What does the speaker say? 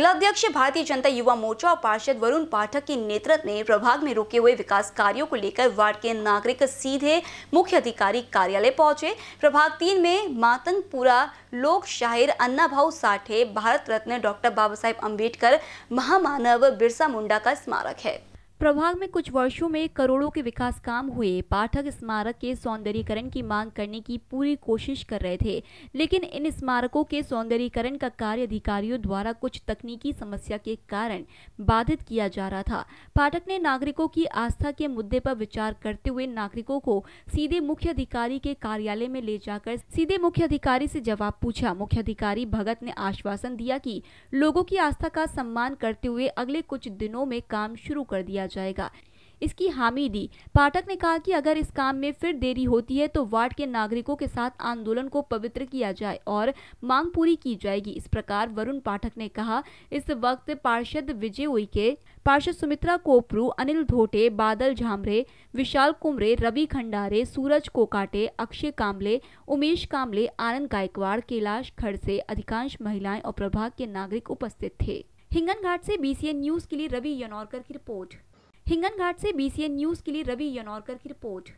जिलाध्यक्ष भारतीय जनता युवा मोर्चा और पार्षद वरुण पाठक के नेतृत्व में प्रभाग में रुके हुए विकास कार्यों को लेकर वार्ड के नागरिक सीधे मुख्य अधिकारी कार्यालय पहुंचे प्रभाग तीन में मातंगपुरा लोक शाहिर अन्ना भाव साठे भारत रत्न डॉक्टर बाबा साहेब अम्बेडकर महामानव बिरसा मुंडा का स्मारक है प्रभाग में कुछ वर्षों में करोड़ों के विकास काम हुए पाठक स्मारक के सौंदर्यीकरण की मांग करने की पूरी कोशिश कर रहे थे लेकिन इन स्मारकों के सौंदर्यीकरण का कार्य अधिकारियों द्वारा कुछ तकनीकी समस्या के कारण बाधित किया जा रहा था पाठक ने नागरिकों की आस्था के मुद्दे पर विचार करते हुए नागरिकों को सीधे मुख्य अधिकारी के कार्यालय में ले जाकर सीधे मुख्य अधिकारी से जवाब पूछा मुख्य अधिकारी भगत ने आश्वासन दिया की लोगों की आस्था का सम्मान करते हुए अगले कुछ दिनों में काम शुरू कर दिया जाएगा इसकी हामी दी पाठक ने कहा कि अगर इस काम में फिर देरी होती है तो वार्ड के नागरिकों के साथ आंदोलन को पवित्र किया जाए और मांग पूरी की जाएगी इस प्रकार वरुण पाठक ने कहा इस वक्त पार्षद विजय उइके पार्षद सुमित्रा कोपरू अनिल धोटे बादल झामरे विशाल कुमरे रवि खंडारे सूरज कोकाटे अक्षय कामले उमेश कामले आनंद गायकवाड़ कैलाश खड़से अधिकांश महिलाएं और प्रभाग के नागरिक उपस्थित थे हिंगन घाट से बीसीएन न्यूज के लिए रवि यनौरकर की रिपोर्ट हिंगन घाट से बीसीएन न्यूज़ के लिए रवि यनौरकर की रिपोर्ट